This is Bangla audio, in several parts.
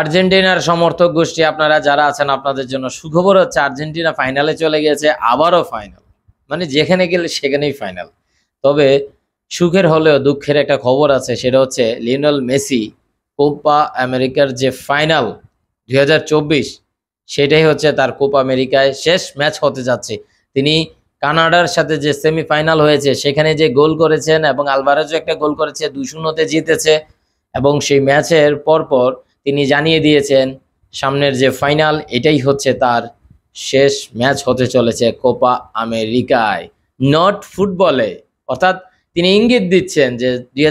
আর্জেন্টিনার সমর্থক গোষ্ঠী আপনারা যারা আছেন আপনাদের জন্য সুখবর হচ্ছে আর্জেন্টিনা ফাইনালে চলে গেছে আবারও ফাইনাল মানে যেখানে গেলে সেখানেই ফাইনাল তবে সুখের হলেও দুঃখের একটা খবর আছে সেটা হচ্ছে লিওনেল মেসি কোপা আমেরিকার যে ফাইনাল দুই সেটাই হচ্ছে তার কোপা আমেরিকায় শেষ ম্যাচ হতে যাচ্ছে তিনি কানাডার সাথে যে সেমিফাইনাল হয়েছে সেখানে যে গোল করেছেন এবং আলবারাজও একটা গোল করেছে দুই শূন্যতে জিতেছে এবং সেই ম্যাচের পরপর তিনি জানিয়ে দিয়েছেন সামনের যে ফাইনাল এটাই হচ্ছে তার শেষ ম্যাচ হতে চলেছে কোপা আমেরিকায় নট ফুটবলে অর্থাৎ তিনি ইঙ্গিত দিচ্ছেন যে দুই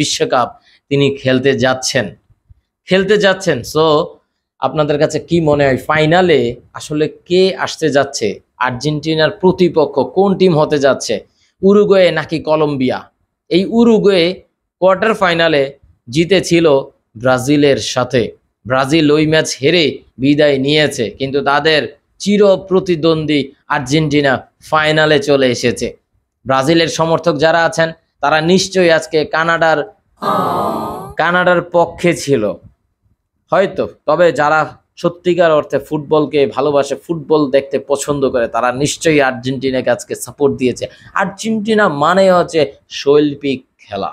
বিশ্বকাপ তিনি খেলতে যাচ্ছেন খেলতে যাচ্ছেন সো আপনাদের কাছে কি মনে হয় ফাইনালে আসলে কে আসতে যাচ্ছে আর্জেন্টিনার প্রতিপক্ষ কোন টিম হতে যাচ্ছে উরুগুয়ে নাকি কলম্বিয়া এই উরুগুয়ে কোয়ার্টার ফাইনালে জিতেছিল ব্রাজিলের সাথে ব্রাজিল ওই ম্যাচ হেরে বিদায় নিয়েছে কিন্তু তাদের চির প্রতিদ্বন্দ্বী আর্জেন্টিনা ফাইনালে চলে এসেছে ব্রাজিলের সমর্থক যারা আছেন তারা নিশ্চয়ই আজকে কানাডার কানাডার পক্ষে ছিল হয়তো তবে যারা সত্যিকার অর্থে ফুটবলকে ভালোবাসে ফুটবল দেখতে পছন্দ করে তারা নিশ্চয়ই আর্জেন্টিনাকে আজকে সাপোর্ট দিয়েছে আর্জেন্টিনা মানে হচ্ছে শৈল্পিক খেলা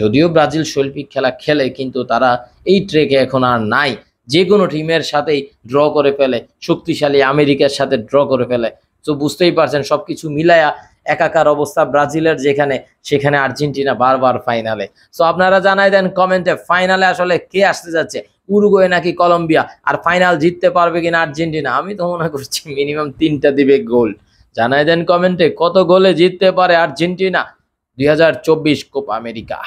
যদিও ব্রাজিল শৈল্পিক খেলা খেলে কিন্তু তারা এই ট্রেকে এখন আর নাই যে কোনো টিমের সাথেই ড্র করে ফেলে শক্তিশালী আমেরিকার সাথে ড্র করে ফেলে তো বুঝতেই পারছেন সব কিছু মিলায়া একাকার অবস্থা ব্রাজিলের যেখানে সেখানে আর্জেন্টিনা বারবার ফাইনালে তো আপনারা জানাই দেন কমেন্টে ফাইনালে আসলে কে আসতে যাচ্ছে উরুগুয়ে নাকি কলম্বিয়া আর ফাইনাল জিততে পারবে কিনা আর্জেন্টিনা আমি তো মনে করছি মিনিমাম তিনটা দিবে গোল জানাই দেন কমেন্টে কত গোলে জিততে পারে আর্জেন্টিনা দুই কোপা আমেরিকা